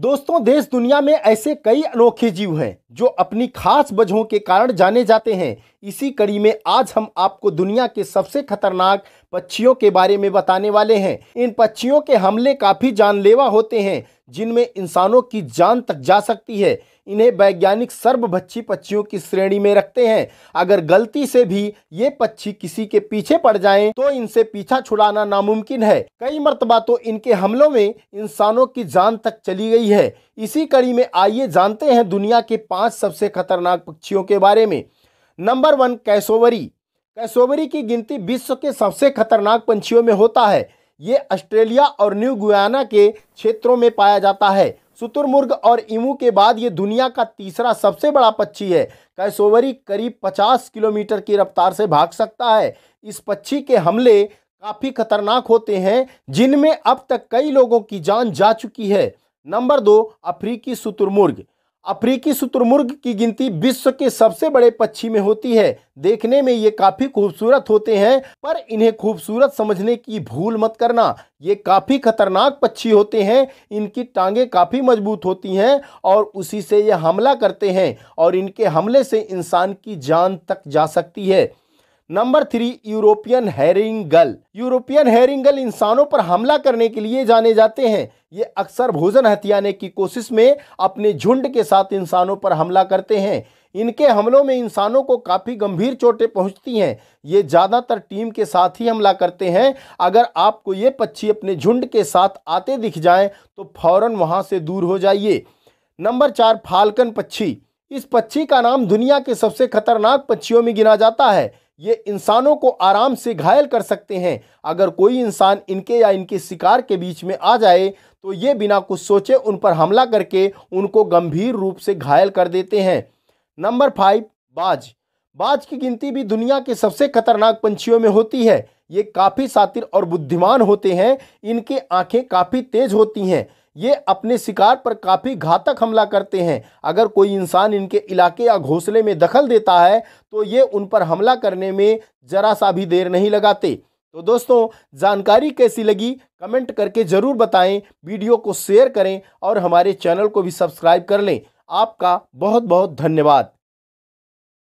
दोस्तों देश दुनिया में ऐसे कई अनोखे जीव हैं जो अपनी खास वजहों के कारण जाने जाते हैं इसी कड़ी में आज हम आपको दुनिया के सबसे खतरनाक पक्षियों के बारे में बताने वाले हैं इन पक्षियों के हमले काफ़ी जानलेवा होते हैं जिनमें इंसानों की जान तक जा सकती है इन्हें वैज्ञानिक सर्वभच्छी पक्षियों की श्रेणी में रखते हैं अगर गलती से भी ये पक्षी किसी के पीछे पड़ जाएं तो इनसे पीछा छुड़ाना नामुमकिन है कई मरतबा तो इनके हमलों में इंसानों की जान तक चली गई है इसी कड़ी में आइए जानते हैं दुनिया के पाँच सबसे खतरनाक पक्षियों के बारे में नंबर वन कैसोवरी कैसोवरी की गिनती विश्व के सबसे खतरनाक पंछियों में होता है ये ऑस्ट्रेलिया और न्यू गुयाना के क्षेत्रों में पाया जाता है शुतुरमुर्ग और इमू के बाद ये दुनिया का तीसरा सबसे बड़ा पक्षी है कैसोवरी करीब 50 किलोमीटर की रफ्तार से भाग सकता है इस पक्षी के हमले काफ़ी खतरनाक होते हैं जिनमें अब तक कई लोगों की जान जा चुकी है नंबर दो अफ्रीकी शुतुरमुर्ग अफ्रीकी शुतुरमुर्ग की गिनती विश्व के सबसे बड़े पक्षी में होती है देखने में ये काफ़ी खूबसूरत होते हैं पर इन्हें खूबसूरत समझने की भूल मत करना ये काफ़ी खतरनाक पक्षी होते हैं इनकी टांगे काफ़ी मजबूत होती हैं और उसी से ये हमला करते हैं और इनके हमले से इंसान की जान तक जा सकती है number three European herring gull European herring gull इंसानों पर हमला करने के लिए जाने जाते हैं ये अक्सर भोजन हथियाने की कोशिश में अपने झुंड के साथ इंसानों पर हमला करते हैं इनके हमलों में इंसानों को काफ़ी गंभीर चोटें पहुंचती हैं ये ज़्यादातर टीम के साथ ही हमला करते हैं अगर आपको ये पक्षी अपने झुंड के साथ आते दिख जाएं तो फौरन वहां से दूर हो जाइए नंबर चार फाल्कन पक्षी इस पक्षी का नाम दुनिया के सबसे खतरनाक पक्षियों में गिना जाता है ये इंसानों को आराम से घायल कर सकते हैं अगर कोई इंसान इनके या इनके शिकार के बीच में आ जाए तो ये बिना कुछ सोचे उन पर हमला करके उनको गंभीर रूप से घायल कर देते हैं नंबर फाइव बाज बाज की गिनती भी दुनिया के सबसे खतरनाक पंछियों में होती है ये काफ़ी सातिर और बुद्धिमान होते हैं इनके आंखें काफ़ी तेज होती हैं ये अपने शिकार पर काफ़ी घातक हमला करते हैं अगर कोई इंसान इनके इलाके या घोंसले में दखल देता है तो ये उन पर हमला करने में ज़रा सा भी देर नहीं लगाते तो दोस्तों जानकारी कैसी लगी कमेंट करके ज़रूर बताएं वीडियो को शेयर करें और हमारे चैनल को भी सब्सक्राइब कर लें आपका बहुत बहुत धन्यवाद